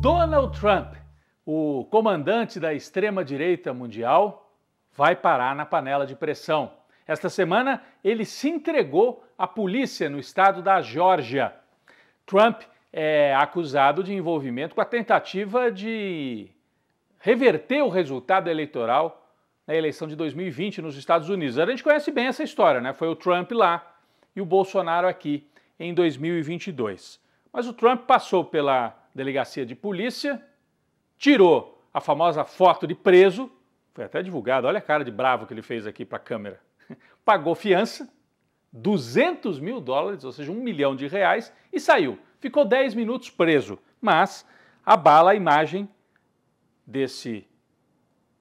Donald Trump, o comandante da extrema-direita mundial, vai parar na panela de pressão. Esta semana, ele se entregou à polícia no estado da Geórgia. Trump é acusado de envolvimento com a tentativa de reverter o resultado eleitoral na eleição de 2020 nos Estados Unidos. A gente conhece bem essa história, né? Foi o Trump lá e o Bolsonaro aqui em 2022. Mas o Trump passou pela delegacia de polícia, tirou a famosa foto de preso, foi até divulgado, olha a cara de bravo que ele fez aqui para a câmera, pagou fiança, 200 mil dólares, ou seja, um milhão de reais, e saiu. Ficou 10 minutos preso, mas abala a imagem desse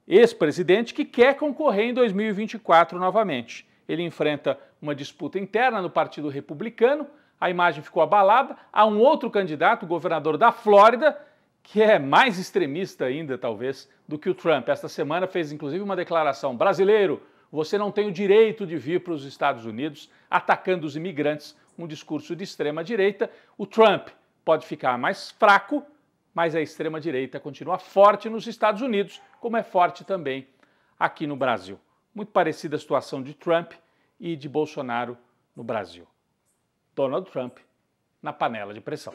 ex-presidente que quer concorrer em 2024 novamente. Ele enfrenta uma disputa interna no Partido Republicano, a imagem ficou abalada. Há um outro candidato, o governador da Flórida, que é mais extremista ainda, talvez, do que o Trump. Esta semana fez inclusive uma declaração: brasileiro, você não tem o direito de vir para os Estados Unidos atacando os imigrantes. Um discurso de extrema-direita. O Trump pode ficar mais fraco, mas a extrema-direita continua forte nos Estados Unidos, como é forte também aqui no Brasil. Muito parecida a situação de Trump e de Bolsonaro no Brasil. Donald Trump na panela de pressão.